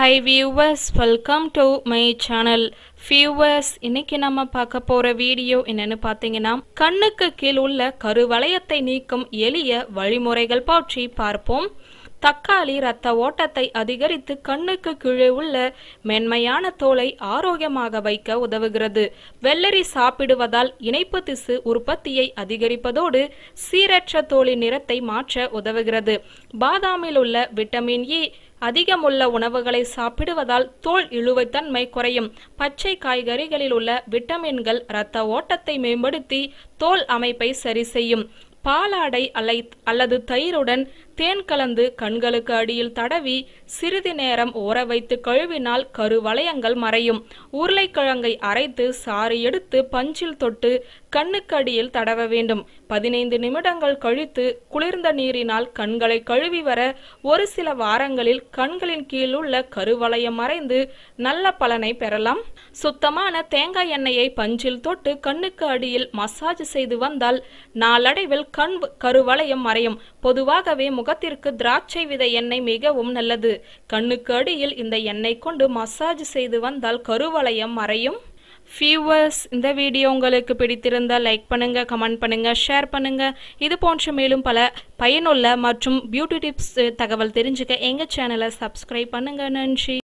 high viewers welcome to my channel viewers இன்னைக்கு நம்ம பார்க்க போகிற வீடியோ என்னன்னு பார்த்தீங்கன்னா கண்ணுக்கு கீழ் உள்ள கருவளையத்தை நீக்கும் எளிய வழிமுறைகள் பற்றி பார்ப்போம் தக்காளி இரத்த ஓட்டத்தை அதிகரித்து கண்ணுக்கு கீழே உள்ள மென்மையான தோலை ஆரோக்கியமாக வைக்க உதவுகிறது வெள்ளரி சாப்பிடுவதால் இணைப்பு திசு உற்பத்தியை அதிகரிப்பதோடு சீரற்ற தோலின் நிறத்தை மாற்ற உதவுகிறது பாதாமில் உள்ள விட்டமின் இ அதிகமுள்ள உணவுகளை சாப்பிடுவதால் தோல் இழுவைத்தன்மை குறையும் பச்சை காய்கறிகளில் உள்ள விட்டமின்கள் இரத்த ஓட்டத்தை மேம்படுத்தி தோல் அமைப்பை சரி செய்யும் பாலாடை அலை அல்லது தயிருடன் தேன் கலந்து கண்களுக்கு அடியில் தடவி சிறிது நேரம் ஓர வைத்து கழுவினால் கருவளையங்கள் மறையும் உருளைக்கிழங்கை அரைத்து சாறு எடுத்து பஞ்சில் தொட்டு கண்ணுக்கு அடியில் தடவ வேண்டும் பதினைந்து நிமிடங்கள் கழித்து குளிர்ந்த நீரினால் கண்களை கழுவி வர ஒரு சில வாரங்களில் கண்களின் கீழ் உள்ள கருவளையம் மறைந்து நல்ல பலனை பெறலாம் சுத்தமான தேங்காய் எண்ணெயை பஞ்சில் தொட்டு கண்ணுக்கு அடியில் மசாஜ் செய்து வந்தால் நாளடைவில் கண் கருவளையம் மறையும் பொதுவாகவே முகத்திற்கு திராட்சை விதை எண்ணெய் மிகவும் நல்லது கண்ணுக்கு அடியில் இந்த எண்ணெய் கொண்டு மசாஜ் செய்து வந்தால் கருவளையம் மறையும் ஃபியூவர்ஸ் இந்த வீடியோ உங்களுக்கு பிடித்திருந்தால் லைக் பண்ணுங்க கமெண்ட் பண்ணுங்க ஷேர் பண்ணுங்க இது போன்ற மேலும் பல பயனுள்ள மற்றும் பியூட்டி டிப்ஸ் தகவல் தெரிஞ்சுக்க எங்கள் சேனலை சப்ஸ்கிரைப் பண்ணுங்க நன்றி